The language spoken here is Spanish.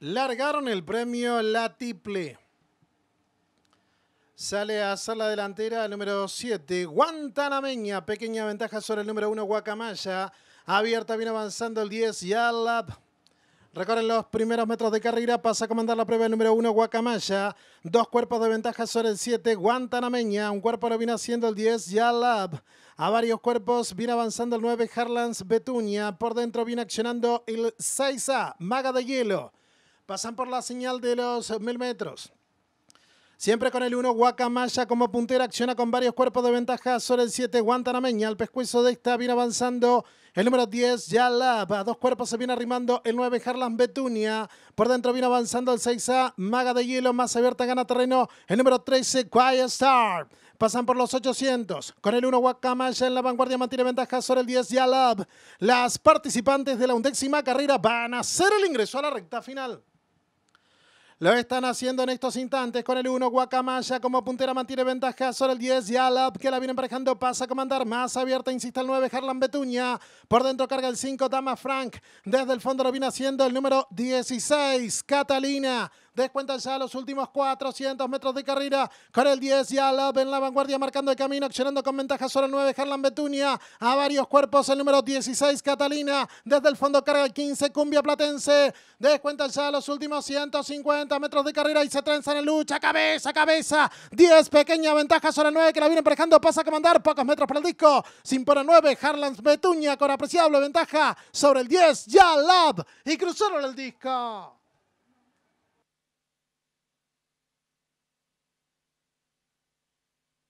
Largaron el premio La Tiple. Sale a hacer la delantera el número 7, Guantanameña. Pequeña ventaja sobre el número 1, Guacamaya. Abierta, viene avanzando el 10, Yalab. Recorren los primeros metros de carrera, pasa a comandar la prueba el número 1, Guacamaya. Dos cuerpos de ventaja sobre el 7, Guantanameña. Un cuerpo lo viene haciendo el 10, Yalab. A varios cuerpos viene avanzando el 9, Harlands Betuña. Por dentro viene accionando el 6A, Maga de Hielo pasan por la señal de los mil metros. Siempre con el 1, Guacamaya como puntera, acciona con varios cuerpos de ventaja sobre el 7, Guantanameña. el pescuezo de esta viene avanzando el número 10, Yalab. Dos cuerpos se viene arrimando el 9, Harlan Betunia. Por dentro viene avanzando el 6A, Maga de Hielo. Más abierta gana terreno el número 13, Quiet Star. Pasan por los 800. Con el 1, Guacamaya en la vanguardia mantiene ventaja sobre el 10, Yalab. Las participantes de la undécima carrera van a hacer el ingreso a la recta final. Lo están haciendo en estos instantes con el 1. Guacamaya como puntera mantiene ventaja sobre el 10. Yalab que la viene emparejando. Pasa a comandar. Más abierta, insiste el 9. Harlan Betuña. Por dentro carga el 5. Dama Frank. Desde el fondo lo viene haciendo el número 16. Catalina el a los últimos 400 metros de carrera con el 10 Yalab en la vanguardia marcando el camino, accionando con ventaja sobre el 9 Harlan Betunia. A varios cuerpos el número 16 Catalina. Desde el fondo carga el 15 Cumbia Platense. el a los últimos 150 metros de carrera y se trenza en lucha. Cabeza, cabeza. 10 pequeña ventaja sobre el 9 que la viene emparejando. Pasa a comandar pocos metros para el disco. Sin por 9 Harlan Betunia con apreciable ventaja sobre el 10 Yalab y cruzaron el disco.